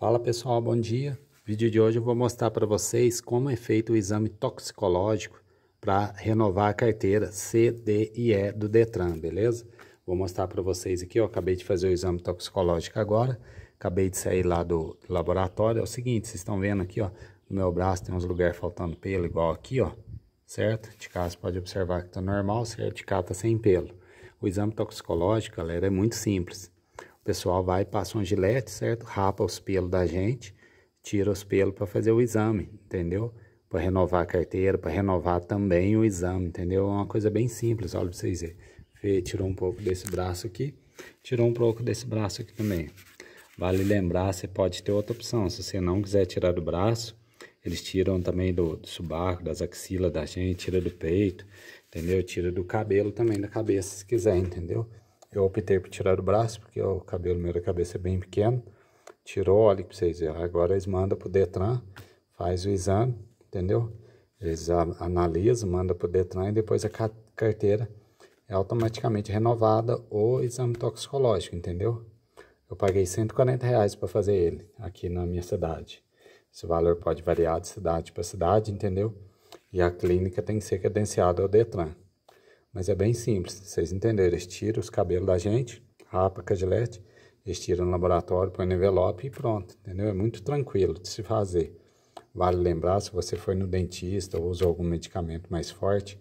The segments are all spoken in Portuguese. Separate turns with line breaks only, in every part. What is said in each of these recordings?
Fala pessoal, bom dia. No vídeo de hoje eu vou mostrar para vocês como é feito o exame toxicológico para renovar a carteira C, D e E do Detran, beleza? Vou mostrar para vocês aqui, eu acabei de fazer o exame toxicológico agora, acabei de sair lá do, laboratório. É o seguinte, vocês estão vendo aqui, ó, no meu braço tem uns lugares faltando pelo, igual aqui, ó, certo? De cá você pode observar que tá normal, certo? De cá tá sem pelo. O exame toxicológico, galera, é muito simples. O pessoal vai, passa um gilete, certo? Rapa os pelos da gente, tira os pelos para fazer o exame, entendeu? Para renovar a carteira, para renovar também o exame, entendeu? É uma coisa bem simples, olha para vocês verem. tirou um pouco desse braço aqui, tirou um pouco desse braço aqui também. Vale lembrar, você pode ter outra opção. Se você não quiser tirar do braço, eles tiram também do, do subaco, das axilas da gente, tira do peito, entendeu? Tira do cabelo também, da cabeça, se quiser, entendeu? Eu optei por tirar o braço, porque o cabelo meu da cabeça é bem pequeno. Tirou, olha para vocês verem. Agora eles mandam para o Detran, faz o exame, entendeu? Eles analisam, mandam para o Detran e depois a carteira é automaticamente renovada ou exame toxicológico, entendeu? Eu paguei 140 reais para fazer ele aqui na minha cidade. Esse valor pode variar de cidade para cidade, entendeu? E a clínica tem que ser credenciada ao Detran. Mas é bem simples, vocês entenderam. Eles tiram os cabelos da gente, rapa com a eles tiram no laboratório, põem no envelope e pronto, entendeu? É muito tranquilo de se fazer. Vale lembrar, se você foi no dentista ou usou algum medicamento mais forte,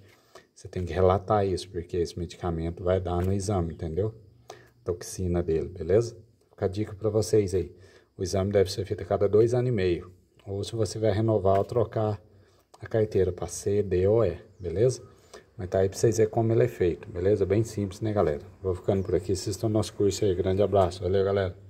você tem que relatar isso, porque esse medicamento vai dar no exame, entendeu? A toxina dele, beleza? Fica a dica para vocês aí. O exame deve ser feito a cada dois anos e meio. Ou se você vai renovar ou trocar a carteira para C, D ou E, beleza? Mas tá aí pra vocês verem como ele é feito, beleza? Bem simples, né, galera? Vou ficando por aqui, assistam o nosso curso aí. Grande abraço, valeu, galera.